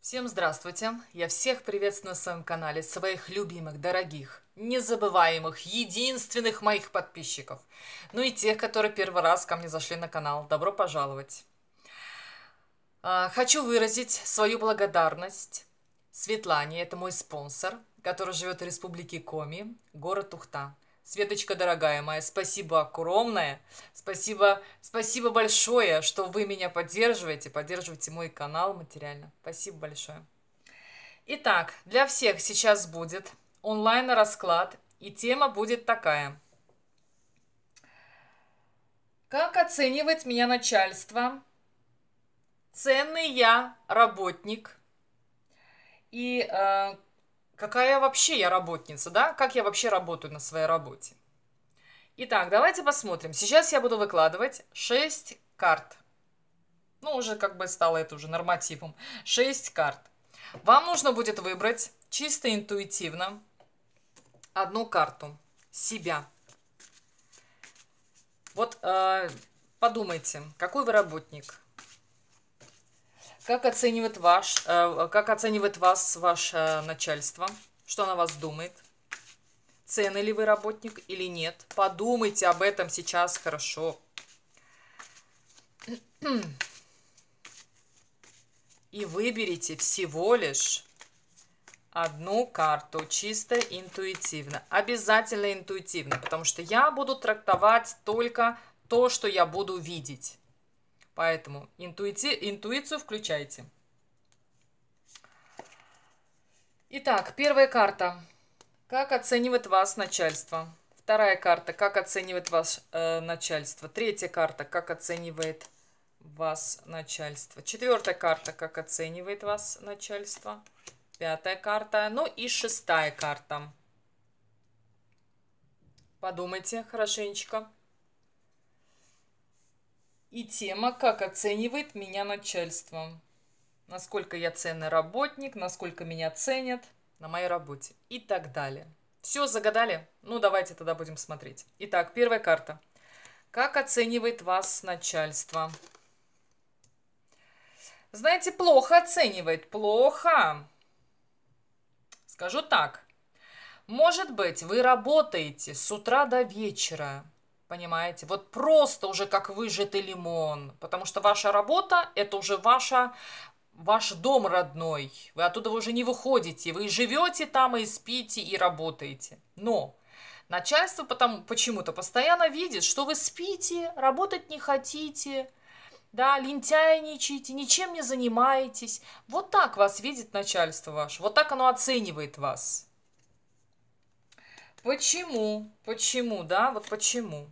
Всем здравствуйте! Я всех приветствую на своем канале, своих любимых, дорогих, незабываемых, единственных моих подписчиков. Ну и тех, которые первый раз ко мне зашли на канал. Добро пожаловать! А, хочу выразить свою благодарность Светлане, это мой спонсор, который живет в республике Коми, город Ухта. Светочка, дорогая моя, спасибо огромное. Спасибо, спасибо большое, что вы меня поддерживаете, поддерживаете мой канал материально. Спасибо большое. Итак, для всех сейчас будет онлайн-расклад, и тема будет такая. Как оценивает меня начальство? Ценный я работник. И э, Какая вообще я работница, да? Как я вообще работаю на своей работе? Итак, давайте посмотрим. Сейчас я буду выкладывать 6 карт. Ну, уже как бы стало это уже нормативом. 6 карт. Вам нужно будет выбрать чисто интуитивно одну карту себя. Вот э, подумайте, какой вы работник, как оценивает, ваш, э, как оценивает вас ваше начальство? Что на вас думает? Ценный ли вы работник или нет? Подумайте об этом сейчас хорошо. И выберите всего лишь одну карту чисто интуитивно. Обязательно интуитивно, потому что я буду трактовать только то, что я буду видеть. Поэтому интуиции, интуицию включайте. Итак, первая карта. Как оценивает вас начальство? Вторая карта. Как оценивает вас э, начальство? Третья карта. Как оценивает вас начальство? Четвертая карта. Как оценивает вас начальство? Пятая карта. Ну и шестая карта. Подумайте хорошенечко. И тема «Как оценивает меня начальство». Насколько я ценный работник, насколько меня ценят на моей работе и так далее. Все загадали? Ну, давайте тогда будем смотреть. Итак, первая карта. Как оценивает вас начальство? Знаете, плохо оценивает. Плохо. Скажу так. Может быть, вы работаете с утра до вечера, Понимаете? Вот просто уже как выжатый лимон. Потому что ваша работа – это уже ваша ваш дом родной. Вы оттуда уже не выходите. Вы живете там, и спите, и работаете. Но начальство потом почему-то постоянно видит, что вы спите, работать не хотите, да, лентяйничаете, ничем не занимаетесь. Вот так вас видит начальство ваше. Вот так оно оценивает вас. Почему? Почему, да? Вот почему?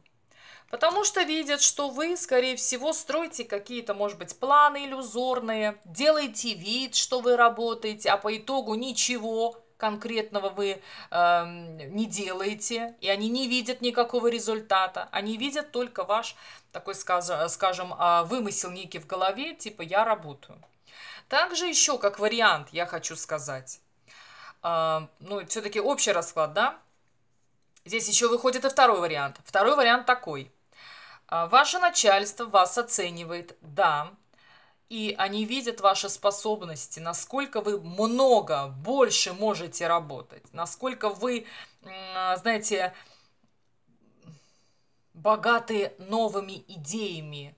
Потому что видят, что вы, скорее всего, строите какие-то, может быть, планы иллюзорные, делаете вид, что вы работаете, а по итогу ничего конкретного вы э, не делаете, и они не видят никакого результата. Они видят только ваш такой, скажем, а, вымысел некий в голове, типа «я работаю». Также еще как вариант я хочу сказать, э, ну, все-таки общий расклад, да? Здесь еще выходит и второй вариант. Второй вариант такой – а, Ваше начальство вас оценивает, да, и они видят ваши способности, насколько вы много, больше можете работать, насколько вы, а, знаете, богаты новыми идеями.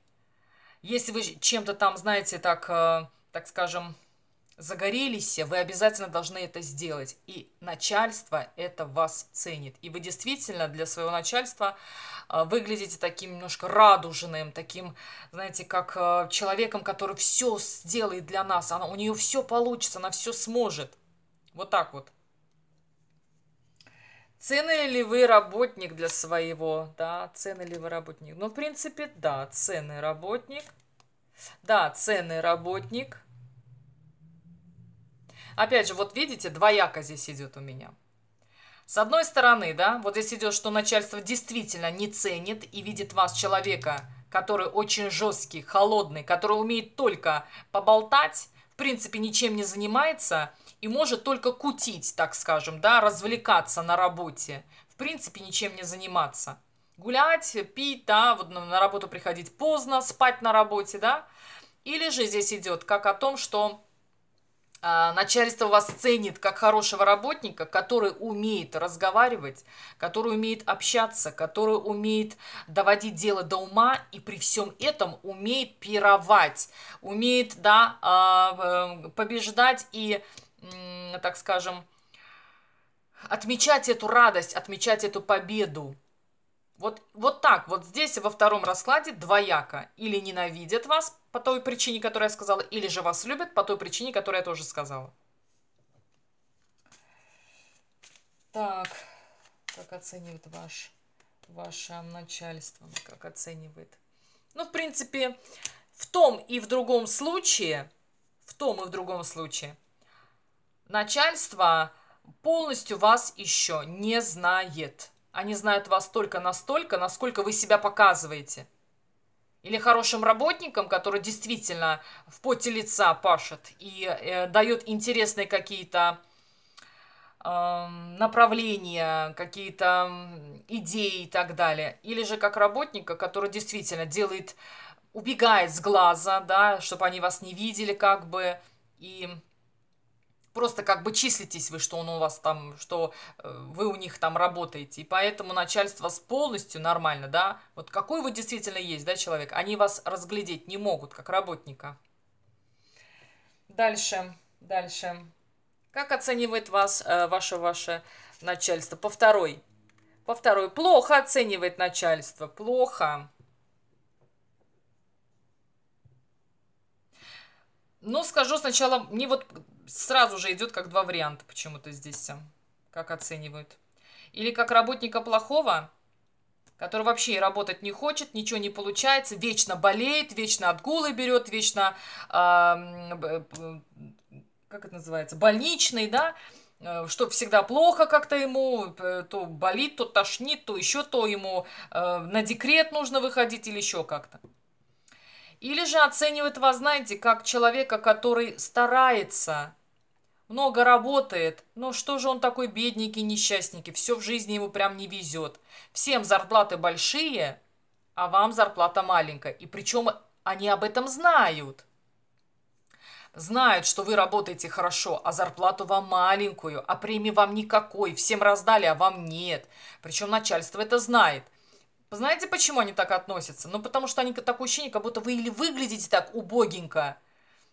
Если вы чем-то там, знаете, так, э, так скажем, загорелись, вы обязательно должны это сделать. И начальство это вас ценит. И вы действительно для своего начальства а, выглядите таким немножко радужным, таким, знаете, как а, человеком, который все сделает для нас. Она, у нее все получится, она все сможет. Вот так вот. Ценный ли вы работник для своего, да, ценный ли вы работник? Ну, в принципе, да, ценный работник. Да, ценный работник – Опять же, вот видите, двояко здесь идет у меня. С одной стороны, да, вот здесь идет, что начальство действительно не ценит и видит вас человека, который очень жесткий, холодный, который умеет только поболтать, в принципе ничем не занимается и может только кутить, так скажем, да, развлекаться на работе, в принципе ничем не заниматься. Гулять, пить, да, вот на работу приходить поздно, спать на работе, да. Или же здесь идет как о том, что а, начальство вас ценит как хорошего работника, который умеет разговаривать, который умеет общаться, который умеет доводить дело до ума и при всем этом умеет пировать, умеет да, а, э, побеждать и, так скажем, отмечать эту радость, отмечать эту победу. Вот, вот так, вот здесь во втором раскладе двояко. Или ненавидят вас по той причине, которую я сказала, или же вас любят по той причине, которую я тоже сказала. Так, как оценивает ваш, ваше начальство, ну, как оценивает. Ну, в принципе, в том и в другом случае, в том и в другом случае, начальство полностью вас еще не знает. Они знают вас только настолько, насколько вы себя показываете. Или хорошим работником, который действительно в поте лица пашет и э, дает интересные какие-то э, направления, какие-то идеи и так далее. Или же как работника, который действительно делает, убегает с глаза, да, чтобы они вас не видели как бы и просто как бы числитесь вы, что он у вас там, что э, вы у них там работаете, и поэтому начальство с полностью нормально, да, вот какой вы действительно есть, да, человек, они вас разглядеть не могут, как работника. Дальше, дальше. Как оценивает вас э, ваше, ваше начальство? По второй. По второй. Плохо оценивает начальство. Плохо. Ну, скажу сначала, мне вот сразу же идет как два варианта почему-то здесь, как оценивают. Или как работника плохого, который вообще работать не хочет, ничего не получается, вечно болеет, вечно отгулы берет, вечно, э, как это называется, больничный, да, э, что всегда плохо как-то ему, то болит, то тошнит, то еще то ему э, на декрет нужно выходить или еще как-то. Или же оценивает вас, знаете, как человека, который старается много работает. Но что же он такой бедник и все в жизни ему прям не везет. Всем зарплаты большие, а вам зарплата маленькая. И причем они об этом знают. Знают, что вы работаете хорошо, а зарплату вам маленькую, а премии вам никакой, всем раздали, а вам нет. Причем начальство это знает. Знаете, почему они так относятся? Ну, потому что они такое ощущение, как будто вы или выглядите так убогенько,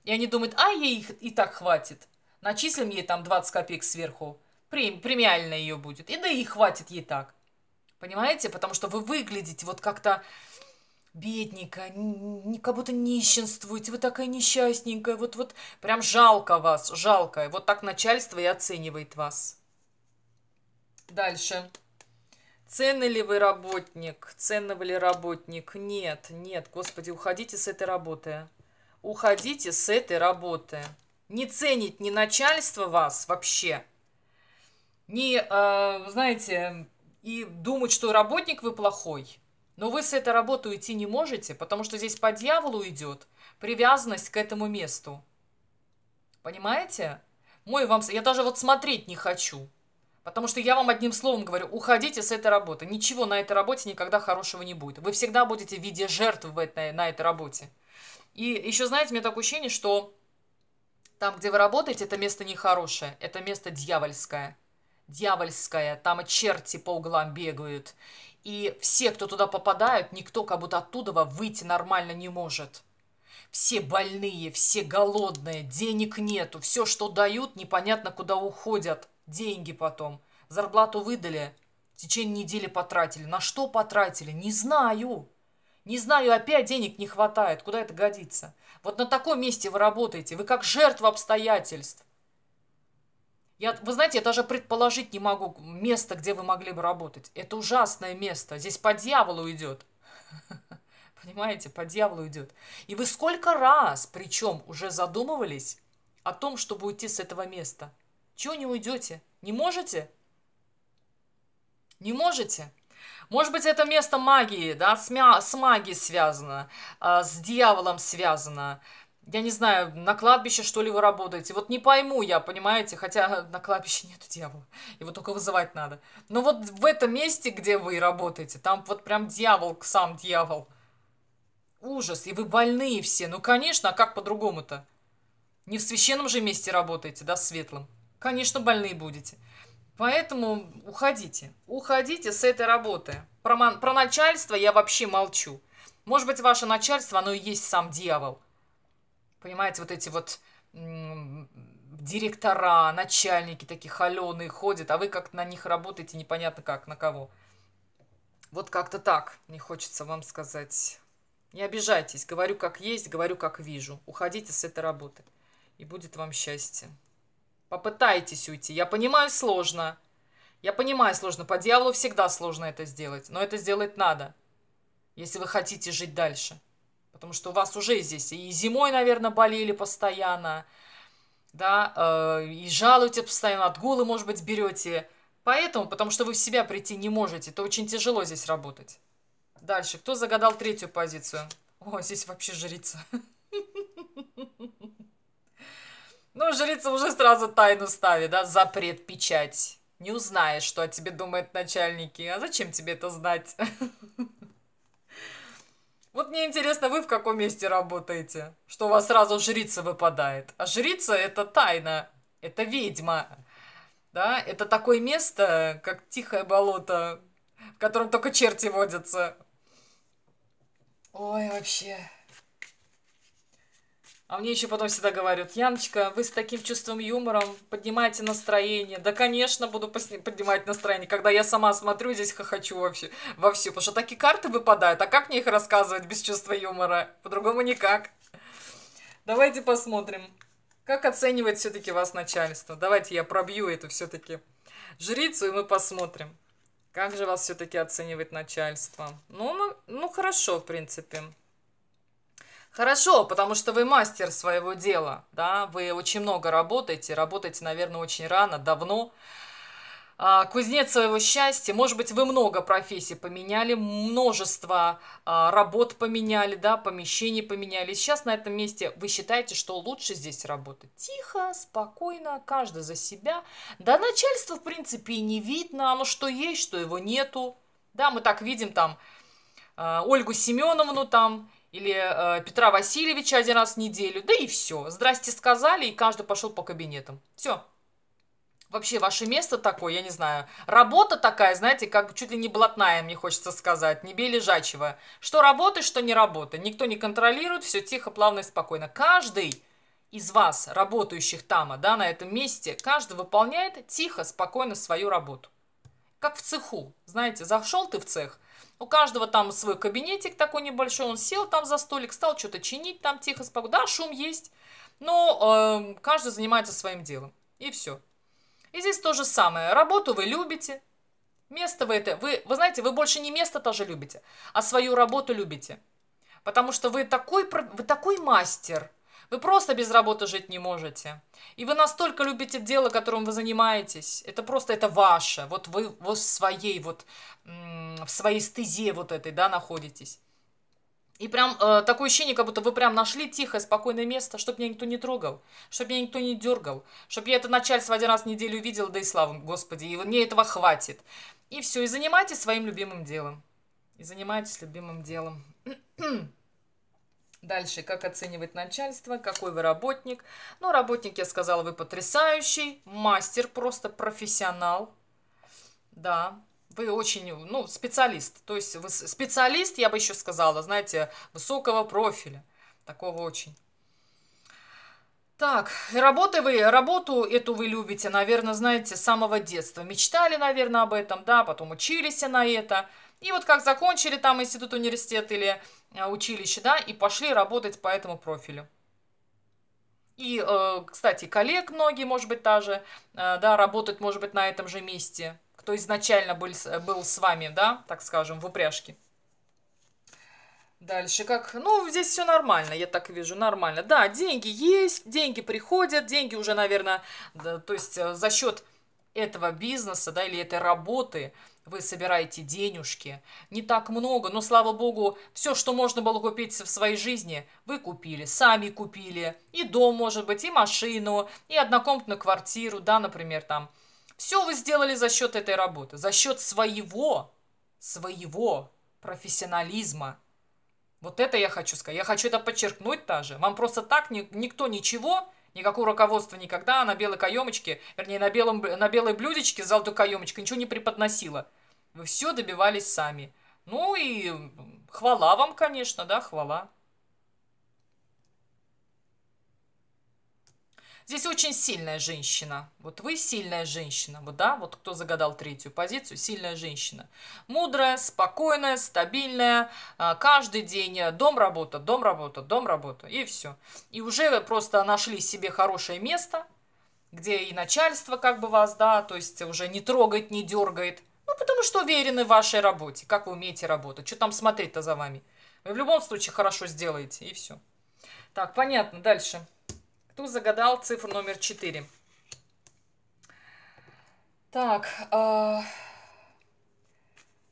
и они думают, а ей их и так хватит. Начислим ей там 20 копеек сверху. премиально ее будет. И да и хватит ей так. Понимаете? Потому что вы выглядите вот как-то бедненько, не, как будто нищенствуете, вы такая несчастненькая, вот, вот прям жалко вас, жалко. Вот так начальство и оценивает вас. Дальше. Ценный ли вы работник? Ценного ли работник? Нет, нет, господи, уходите с этой работы. Уходите с этой работы не ценит ни начальство вас вообще, не, э, знаете, и думать, что работник вы плохой, но вы с этой работы уйти не можете, потому что здесь по дьяволу идет привязанность к этому месту. Понимаете? Мой вам... Я даже вот смотреть не хочу. Потому что я вам одним словом говорю, уходите с этой работы. Ничего на этой работе никогда хорошего не будет. Вы всегда будете в виде жертв в этой, на этой работе. И еще, знаете, у меня такое ощущение, что там, где вы работаете, это место нехорошее, это место дьявольское. Дьявольское, там черти по углам бегают. И все, кто туда попадают, никто как будто оттуда выйти нормально не может. Все больные, все голодные, денег нету. Все, что дают, непонятно куда уходят. Деньги потом. Зарплату выдали, в течение недели потратили. На что потратили? Не знаю. Не знаю, опять денег не хватает. Куда это годится? Вот на таком месте вы работаете. Вы как жертва обстоятельств. Я, вы знаете, я даже предположить не могу место, где вы могли бы работать. Это ужасное место. Здесь по дьяволу идет. Понимаете, по дьяволу идет. И вы сколько раз, причем, уже задумывались о том, чтобы уйти с этого места? Чего не уйдете? Не можете? Не можете? Может быть, это место магии, да, с, мя- с магией связано, э, с дьяволом связано. Я не знаю, на кладбище, что ли, вы работаете. Вот не пойму я, понимаете, хотя на кладбище нет дьявола. Его только вызывать надо. Но вот в этом месте, где вы работаете, там вот прям дьявол, сам дьявол. Ужас, и вы больные все. Ну, конечно, а как по-другому-то? Не в священном же месте работаете, да, в светлом? Конечно, больные будете. Поэтому уходите. Уходите с этой работы. Про, про начальство я вообще молчу. Может быть, ваше начальство, оно и есть сам дьявол. Понимаете, вот эти вот директора, начальники такие холеные ходят, а вы как на них работаете, непонятно как, на кого. Вот как-то так, не хочется вам сказать. Не обижайтесь, говорю как есть, говорю как вижу. Уходите с этой работы, и будет вам счастье. Попытайтесь уйти. Я понимаю, сложно. Я понимаю, сложно. По дьяволу всегда сложно это сделать. Но это сделать надо, если вы хотите жить дальше. Потому что у вас уже здесь и зимой, наверное, болели постоянно, да, э, и жалуете постоянно, отгулы, может быть, берете. Поэтому, потому что вы в себя прийти не можете, то очень тяжело здесь работать. Дальше, кто загадал третью позицию? О, здесь вообще жрица. Ну, жрица уже сразу тайну ставит, да, запрет, печать. Не узнаешь, что о тебе думают начальники. А зачем тебе это знать? Вот мне интересно, вы в каком месте работаете? Что у вас сразу жрица выпадает? А жрица – это тайна, это ведьма. Да, это такое место, как тихое болото, в котором только черти водятся. Ой, вообще... А мне еще потом всегда говорят, Яночка, вы с таким чувством юмором поднимаете настроение. Да, конечно, буду поднимать настроение, когда я сама смотрю, здесь хохочу вообще вовсю. Потому что такие карты выпадают, а как мне их рассказывать без чувства юмора? По-другому никак. Давайте посмотрим, как оценивает все-таки вас начальство. Давайте я пробью эту все-таки жрицу, и мы посмотрим, как же вас все-таки оценивает начальство. Ну, ну, ну хорошо, в принципе. Хорошо, потому что вы мастер своего дела, да, вы очень много работаете, работаете, наверное, очень рано, давно. А, кузнец своего счастья, может быть, вы много профессий поменяли, множество а, работ поменяли, да, помещений поменяли. Сейчас на этом месте вы считаете, что лучше здесь работать тихо, спокойно, каждый за себя. Да начальство, в принципе, и не видно, оно что есть, что его нету. Да, мы так видим там а, Ольгу Семеновну там или э, Петра Васильевича один раз в неделю, да и все. Здрасте сказали, и каждый пошел по кабинетам. Все. Вообще, ваше место такое, я не знаю. Работа такая, знаете, как чуть ли не блатная, мне хочется сказать. Не бей лежачего. Что работа, что не работа. Никто не контролирует, все тихо, плавно и спокойно. Каждый из вас, работающих там, да, на этом месте, каждый выполняет тихо, спокойно свою работу. Как в цеху. Знаете, зашел ты в цех – у каждого там свой кабинетик такой небольшой. Он сел там за столик, стал что-то чинить там тихо, спокойно. Да, шум есть, но э, каждый занимается своим делом. И все. И здесь то же самое. Работу вы любите, место вы это... Вы, вы знаете, вы больше не место тоже любите, а свою работу любите. Потому что вы такой, вы такой мастер – вы просто без работы жить не можете. И вы настолько любите дело, которым вы занимаетесь. Это просто, это ваше. Вот вы в своей, вот, в своей стезе вот этой, да, находитесь. И прям э, такое ощущение, как будто вы прям нашли тихое, спокойное место, чтобы меня никто не трогал, чтобы меня никто не дергал, чтобы я это начальство один раз в неделю видел, да и слава, Господи, и мне этого хватит. И все, и занимайтесь своим любимым делом. И занимайтесь любимым делом. Дальше, как оценивать начальство, какой вы работник. Ну, работник, я сказала, вы потрясающий, мастер, просто профессионал. Да, вы очень, ну, специалист. То есть вы специалист, я бы еще сказала, знаете, высокого профиля. Такого очень. Так, работы вы, работу эту вы любите, наверное, знаете, с самого детства. Мечтали, наверное, об этом, да, потом учились на это. И вот как закончили там институт, университет или Э, училище, да, и пошли работать по этому профилю. И, э, кстати, коллег многие, может быть, даже, э, да, работают, может быть, на этом же месте, кто изначально был, был с вами, да, так скажем, в упряжке. Дальше как? Ну, здесь все нормально, я так вижу, нормально. Да, деньги есть, деньги приходят, деньги уже, наверное, да, то есть за счет этого бизнеса, да, или этой работы – вы собираете денежки. Не так много, но, слава богу, все, что можно было купить в своей жизни, вы купили, сами купили. И дом, может быть, и машину, и однокомнатную квартиру, да, например, там. Все вы сделали за счет этой работы, за счет своего, своего профессионализма. Вот это я хочу сказать. Я хочу это подчеркнуть даже. Вам просто так ни, никто ничего Никакого руководства никогда на белой каемочке, вернее, на, белом, на белой блюдечке с золотой каемочкой ничего не преподносило. Вы все добивались сами. Ну и хвала вам, конечно, да, хвала. Здесь очень сильная женщина. Вот вы сильная женщина. Вот, да, вот кто загадал третью позицию, сильная женщина. Мудрая, спокойная, стабильная. А, каждый день э, дом, работа, дом, работа, дом, работа. И все. И уже вы просто нашли себе хорошее место, где и начальство как бы вас, да, то есть уже не трогает, не дергает. Ну, потому что уверены в вашей работе, как вы умеете работать. Что там смотреть-то за вами? Вы в любом случае хорошо сделаете, и все. Так, понятно, дальше. Кто загадал цифру номер 4? Так, э,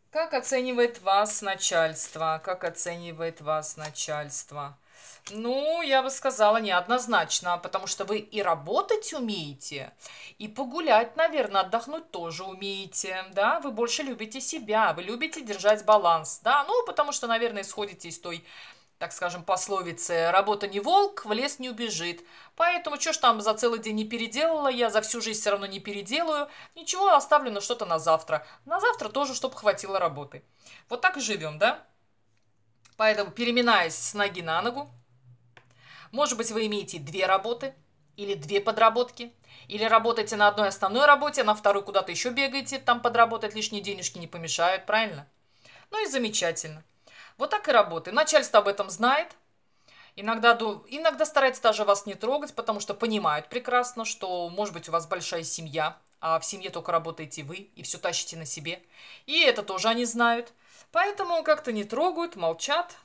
как оценивает вас начальство? Как оценивает вас начальство? Ну, я бы сказала, неоднозначно, потому что вы и работать умеете, и погулять, наверное, отдохнуть тоже умеете, да, вы больше любите себя, вы любите держать баланс, да, ну, потому что, наверное, исходите из той так скажем, пословицы: «работа не волк, в лес не убежит». Поэтому что ж там за целый день не переделала, я за всю жизнь все равно не переделаю. Ничего, оставлю на что-то на завтра. На завтра тоже, чтобы хватило работы. Вот так живем, да? Поэтому переминаясь с ноги на ногу, может быть, вы имеете две работы или две подработки, или работаете на одной основной работе, а на второй куда-то еще бегаете, там подработать лишние денежки не помешают, правильно? Ну и замечательно. Вот так и работает. Начальство об этом знает, Иногда, иногда старается даже вас не трогать, потому что понимают прекрасно, что, может быть, у вас большая семья, а в семье только работаете вы и все тащите на себе. И это тоже они знают. Поэтому как-то не трогают, молчат,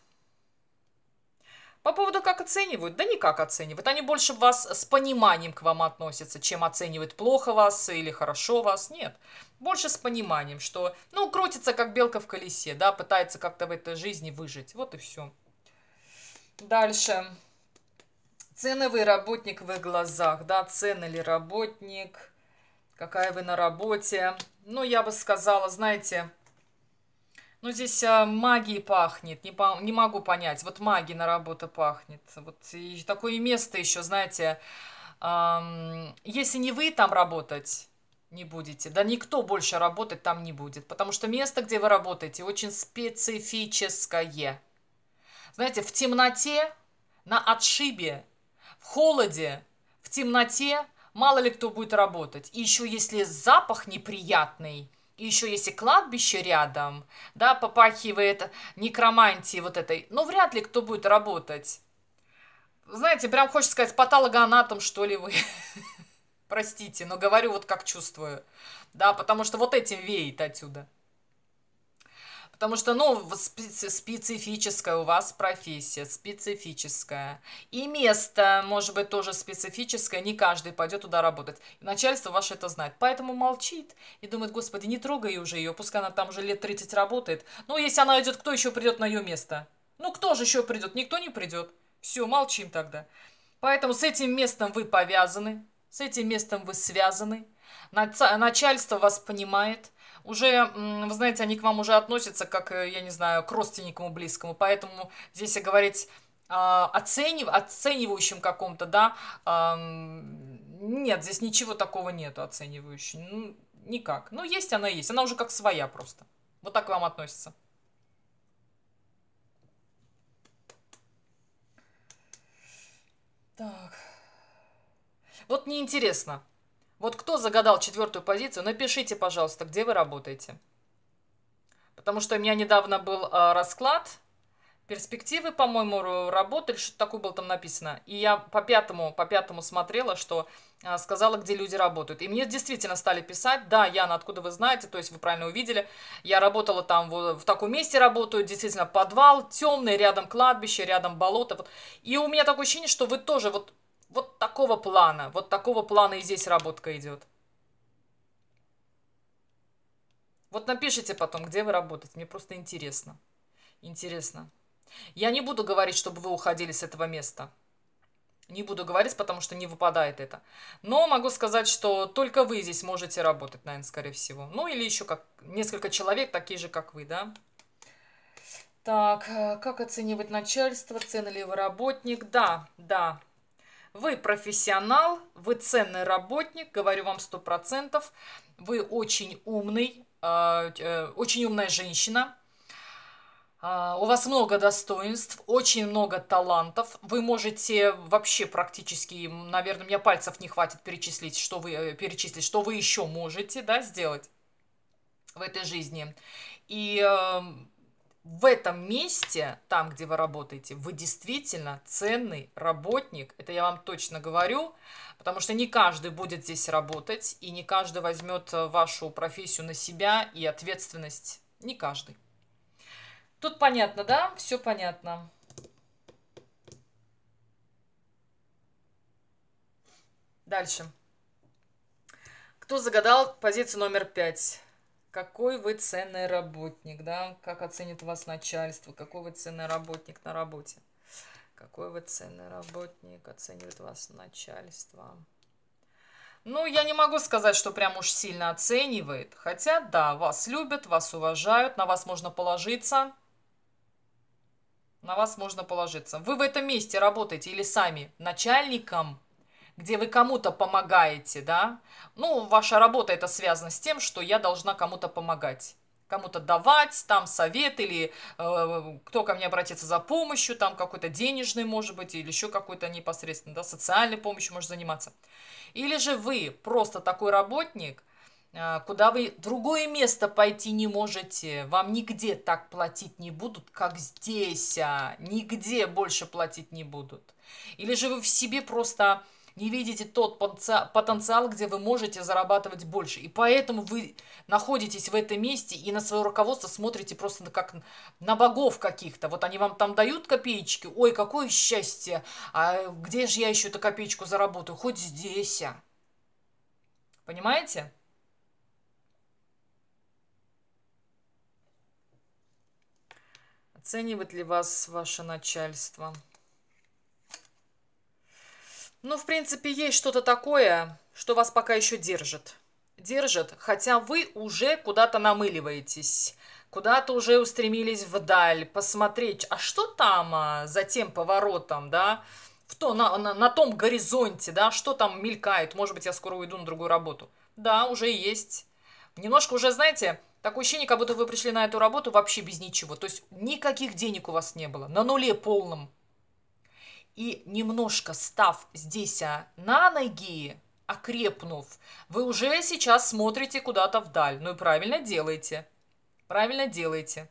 по поводу как оценивают, да никак оценивают. Они больше вас с пониманием к вам относятся, чем оценивают плохо вас или хорошо вас. Нет, больше с пониманием, что, ну, крутится как белка в колесе, да, пытается как-то в этой жизни выжить. Вот и все. Дальше. Ценовый работник в их глазах, да, цены ли работник, какая вы на работе. Ну, я бы сказала, знаете, ну, здесь а, магией пахнет, не, по, не могу понять. Вот магия на работу пахнет. Вот и такое место еще, знаете, эм, если не вы там работать не будете, да никто больше работать там не будет, потому что место, где вы работаете, очень специфическое. Знаете, в темноте, на отшибе, в холоде, в темноте мало ли кто будет работать. И еще если запах неприятный – и еще есть и кладбище рядом, да, попахивает некромантией вот этой. Но ну, вряд ли кто будет работать. Знаете, прям хочется сказать, патологоанатом, что ли, вы. Простите, но говорю вот как чувствую. Да, потому что вот этим веет отсюда. Потому что, ну, специфическая у вас профессия, специфическая. И место, может быть, тоже специфическое, не каждый пойдет туда работать. И начальство ваше это знает. Поэтому молчит и думает, господи, не трогай уже ее, пускай она там уже лет 30 работает. Ну, если она идет, кто еще придет на ее место? Ну, кто же еще придет? Никто не придет. Все, молчим тогда. Поэтому с этим местом вы повязаны, с этим местом вы связаны. Начальство вас понимает – уже, вы знаете, они к вам уже относятся как, э, я не знаю, к родственникам близкому, поэтому здесь и говорить а, оценив, оценивающим каком-то, да, нет, здесь ничего такого нету оценивающего, ну, никак. Ну, есть она есть, она уже как своя просто. Вот так к вам относится. Так. Вот неинтересно. Вот кто загадал четвертую позицию, напишите, пожалуйста, где вы работаете. Потому что у меня недавно был э, расклад, перспективы, по-моему, работы, что-то такое было там написано. И я по пятому, по пятому смотрела, что э, сказала, где люди работают. И мне действительно стали писать, да, Яна, откуда вы знаете, то есть вы правильно увидели. Я работала там, в, в таком месте работаю, действительно, подвал темный, рядом кладбище, рядом болото. Вот. И у меня такое ощущение, что вы тоже вот вот такого плана. Вот такого плана и здесь работка идет. Вот напишите потом, где вы работаете. Мне просто интересно. Интересно. Я не буду говорить, чтобы вы уходили с этого места. Не буду говорить, потому что не выпадает это. Но могу сказать, что только вы здесь можете работать, наверное, скорее всего. Ну или еще как несколько человек, такие же, как вы, да? Так, э, как оценивать начальство, ценный ли вы работник? Да, да, вы профессионал, вы ценный работник, говорю вам сто процентов. Вы очень умный, э, э, очень умная женщина. Э, у вас много достоинств, очень много талантов. Вы можете вообще практически, наверное, у меня пальцев не хватит перечислить, что вы, перечислить, что вы еще можете да, сделать в этой жизни. И эм, в этом месте, там, где вы работаете, вы действительно ценный работник. Это я вам точно говорю, потому что не каждый будет здесь работать, и не каждый возьмет э, вашу профессию на себя и ответственность. Не каждый. Тут понятно, да? Все понятно. Дальше. Кто загадал позицию номер пять? какой вы ценный работник, да, как оценит вас начальство, какой вы ценный работник на работе. Какой вы ценный работник, оценит вас начальство. Ну, я не могу сказать, что прям уж сильно оценивает. Хотя, да, вас любят, вас уважают, на вас можно положиться. На вас можно положиться. Вы в этом месте работаете или сами начальником – где вы кому-то помогаете, да, ну, ваша работа это связано с тем, что я должна кому-то помогать кому-то давать там совет или э, кто ко мне обратится за помощью, там какой-то денежный, может быть, или еще какой-то непосредственно, да, социальной помощью может заниматься. Или же вы просто такой работник, э, куда вы другое место пойти не можете, вам нигде так платить не будут, как здесь, а нигде больше платить не будут. Или же вы в себе просто не видите тот потенциал, где вы можете зарабатывать больше. И поэтому вы находитесь в этом месте и на свое руководство смотрите просто как на богов каких-то. Вот они вам там дают копеечки, ой, какое счастье, а где же я еще эту копеечку заработаю? Хоть здесь. Понимаете? Оценивает ли вас ваше начальство? Ну, в принципе, есть что-то такое, что вас пока еще держит. Держит, хотя вы уже куда-то намыливаетесь, куда-то уже устремились вдаль, посмотреть, а что там а, за тем поворотом, да, в то, на, на, на том горизонте, да, что там мелькает, может быть, я скоро уйду на другую работу. Да, уже есть. Немножко уже, знаете, такое ощущение, как будто вы пришли на эту работу вообще без ничего. То есть никаких денег у вас не было. На нуле полном и немножко став здесь а, на ноги, окрепнув, вы уже сейчас смотрите куда-то вдаль. Ну и правильно делаете. Правильно делаете.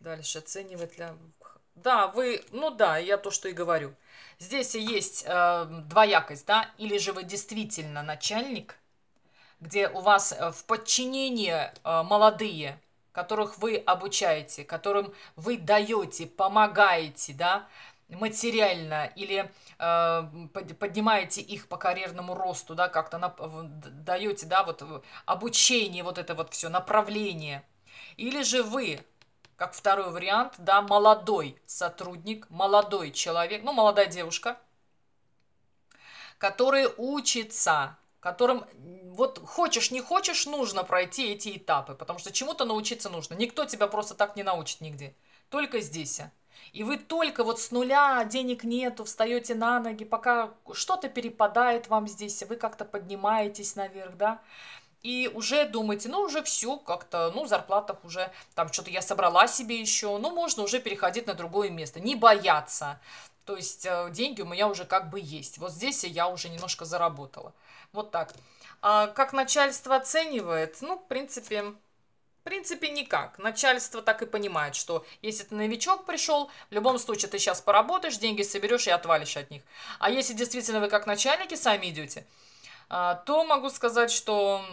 Дальше оценивать для... Да, вы, ну да, я то, что и говорю. Здесь есть э, двоякость, да, или же вы действительно начальник, где у вас э, в подчинении э, молодые, которых вы обучаете, которым вы даете, помогаете, да, материально или э, поднимаете их по карьерному росту, да, как-то на, даете, да, вот обучение, вот это вот все, направление. Или же вы, как второй вариант, да, молодой сотрудник, молодой человек, ну, молодая девушка, который учится, которым вот хочешь, не хочешь, нужно пройти эти этапы, потому что чему-то научиться нужно. Никто тебя просто так не научит нигде. Только здесь. И вы только вот с нуля, денег нету, встаете на ноги, пока что-то перепадает вам здесь, вы как-то поднимаетесь наверх, да, и уже думаете, ну уже все как-то, ну зарплатах уже, там что-то я собрала себе еще, ну можно уже переходить на другое место, не бояться, то есть э, деньги у меня уже как бы есть. Вот здесь я уже немножко заработала. Вот так. А как начальство оценивает? Ну, в принципе, в принципе, никак. Начальство так и понимает, что если ты новичок пришел, в любом случае ты сейчас поработаешь, деньги соберешь и отвалишь от них. А если действительно вы как начальники сами идете, а, то могу сказать, что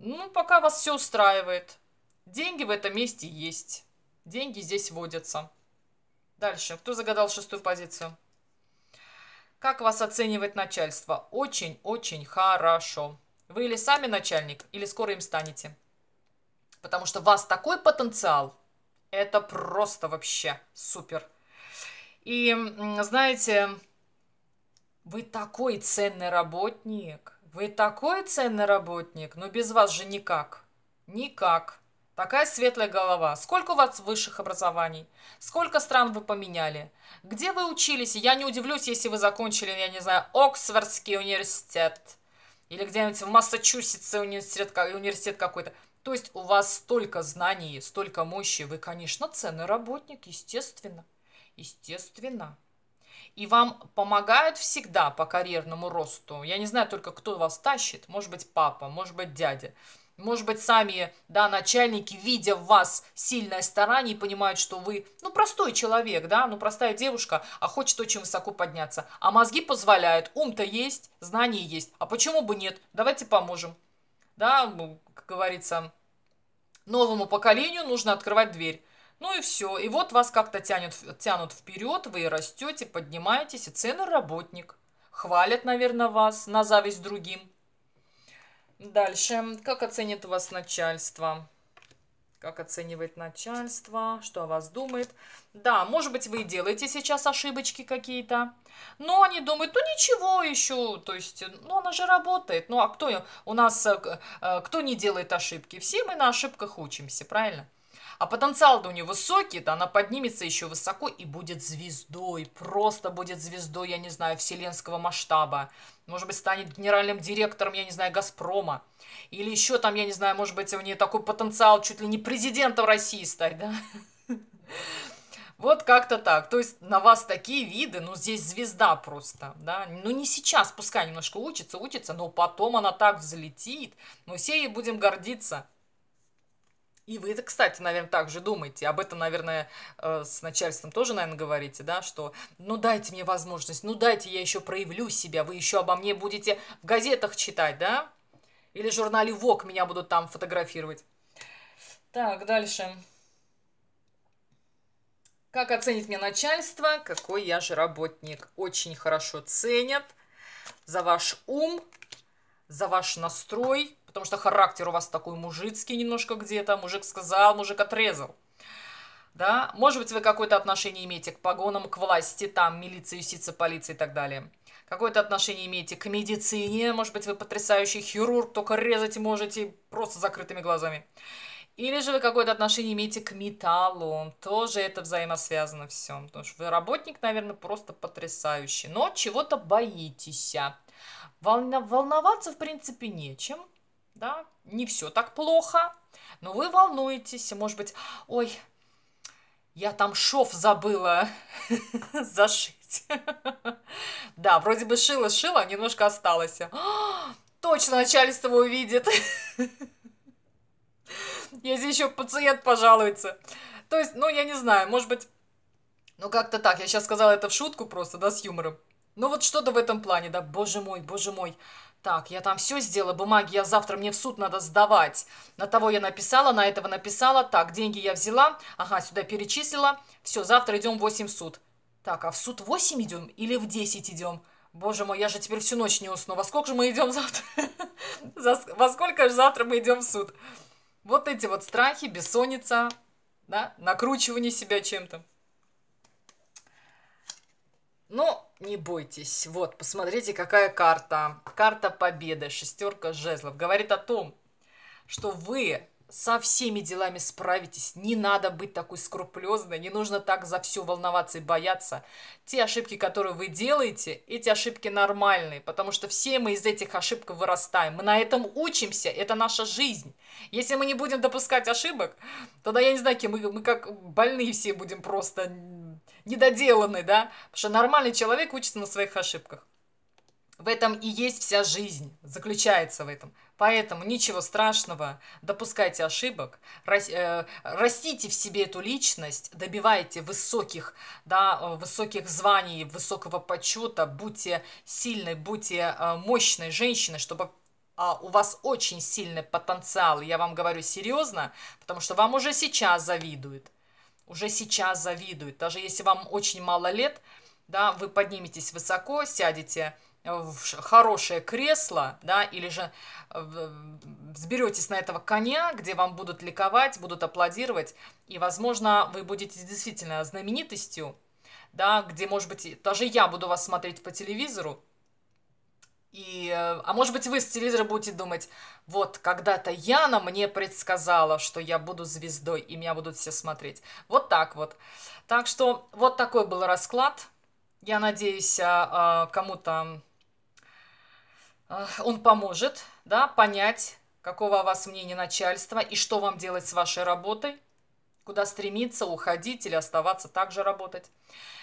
ну, пока вас все устраивает. Деньги в этом месте есть. Деньги здесь водятся. Дальше. Кто загадал шестую позицию? Как вас оценивает начальство? Очень-очень хорошо. Вы или сами начальник, или скоро им станете. Потому что у вас такой потенциал. Это просто вообще супер. И знаете, вы такой ценный работник. Вы такой ценный работник, но без вас же никак. Никак. Такая светлая голова. Сколько у вас высших образований? Сколько стран вы поменяли? Где вы учились? Я не удивлюсь, если вы закончили, я не знаю, Оксфордский университет. Или где-нибудь в Массачусетсе университет, университет какой-то. То есть у вас столько знаний, столько мощи. Вы, конечно, ценный работник, естественно. Естественно. И вам помогают всегда по карьерному росту. Я не знаю только, кто вас тащит. Может быть, папа, может быть, дядя. Может быть, сами да, начальники, видя в вас сильное старание, понимают, что вы ну, простой человек, да, ну, простая девушка, а хочет очень высоко подняться. А мозги позволяют, ум-то есть, знания есть. А почему бы нет? Давайте поможем. Да, ну, как говорится, новому поколению нужно открывать дверь. Ну и все. И вот вас как-то тянут, тянут вперед, вы растете, поднимаетесь, и цены работник. Хвалят, наверное, вас на зависть другим. Дальше. Как оценит вас начальство? Как оценивает начальство? Что о вас думает? Да, может быть, вы делаете сейчас ошибочки какие-то. Но они думают, ну ничего еще. То есть, ну она же работает. Ну а кто у нас, э, э, кто не делает ошибки? Все мы на ошибках учимся, правильно? А потенциал-то у нее высокий, да, она поднимется еще высоко и будет звездой. Просто будет звездой, я не знаю, вселенского масштаба. Может быть, станет генеральным директором, я не знаю, Газпрома. Или еще там, я не знаю, может быть, у нее такой потенциал чуть ли не президентом России стать, да? Вот как-то так. То есть на вас такие виды, ну здесь звезда просто, да. Ну не сейчас, пускай немножко учится, учится, но потом она так взлетит. Мы ну, все ей будем гордиться. И вы, это, кстати, наверное, так же думаете. Об этом, наверное, э, с начальством тоже, наверное, говорите, да, что ну дайте мне возможность, ну дайте я еще проявлю себя, вы еще обо мне будете в газетах читать, да? Или в журнале ВОК меня будут там фотографировать. Так, дальше. Как оценит меня начальство? Какой я же работник. Очень хорошо ценят за ваш ум, за ваш настрой, Потому что характер у вас такой мужицкий немножко где-то. Мужик сказал, мужик отрезал. Да? Может быть, вы какое-то отношение имеете к погонам, к власти, там, милиции, юстиции, полиции и так далее. Какое-то отношение имеете к медицине. Может быть, вы потрясающий хирург, только резать можете просто закрытыми глазами. Или же вы какое-то отношение имеете к металлу. Тоже это взаимосвязано все. Потому что вы работник, наверное, просто потрясающий. Но чего-то боитесь. Волна... Волноваться, в принципе, нечем да, не все так плохо, но вы волнуетесь, может быть, ой, я там шов забыла зашить. да, вроде бы шила-шила, немножко осталось. Точно начальство увидит. Если еще пациент пожалуется. То есть, ну, я не знаю, может быть, ну, как-то так. Я сейчас сказала это в шутку просто, да, с юмором. Ну, вот что-то в этом плане, да, боже мой, боже мой. Так, я там все сделала, бумаги я завтра, мне в суд надо сдавать. На того я написала, на этого написала. Так, деньги я взяла, ага, сюда перечислила. Все, завтра идем в 8 в суд. Так, а в суд в 8 идем или в 10 идем? Боже мой, я же теперь всю ночь не усну. Во сколько же мы идем завтра? Во сколько же завтра мы идем в суд? Вот эти вот страхи, бессонница, да, накручивание себя чем-то. Ну, не бойтесь. Вот, посмотрите, какая карта. Карта победы, шестерка жезлов. Говорит о том, что вы со всеми делами справитесь. Не надо быть такой скрупулезной, не нужно так за все волноваться и бояться. Те ошибки, которые вы делаете, эти ошибки нормальные, потому что все мы из этих ошибок вырастаем. Мы на этом учимся, это наша жизнь. Если мы не будем допускать ошибок, тогда я не знаю, кем мы, мы как больные все будем просто недоделанный, да? Потому что нормальный человек учится на своих ошибках. В этом и есть вся жизнь, заключается в этом. Поэтому ничего страшного, допускайте ошибок, э, растите в себе эту личность, добивайте высоких, да, э, высоких званий, высокого почета, будьте сильной, будьте э, мощной женщиной, чтобы а, у вас очень сильный потенциал, я вам говорю серьезно, потому что вам уже сейчас завидуют уже сейчас завидуют. Даже если вам очень мало лет, да, вы подниметесь высоко, сядете в хорошее кресло, да, или же э, взберетесь на этого коня, где вам будут ликовать, будут аплодировать, и, возможно, вы будете действительно знаменитостью, да, где, может быть, даже я буду вас смотреть по телевизору, и, э, а может быть, вы с телевизора будете думать, вот, когда-то Яна мне предсказала, что я буду звездой, и меня будут все смотреть. Вот так вот. Так что вот такой был расклад. Я надеюсь, а, а, кому-то э, он поможет, да, понять, какого у вас мнения начальства и что вам делать с вашей работой, куда стремиться, уходить или оставаться также работать.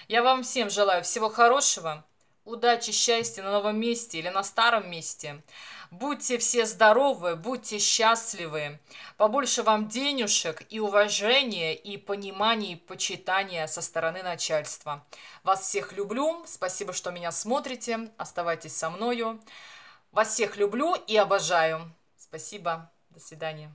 Я вам всем желаю всего хорошего удачи, счастья на новом месте или на старом месте. Будьте все здоровы, будьте счастливы. Побольше вам денежек и уважения, и понимания, и почитания со стороны начальства. Вас всех люблю. Спасибо, что меня смотрите. Оставайтесь со мною. Вас всех люблю и обожаю. Спасибо. До свидания.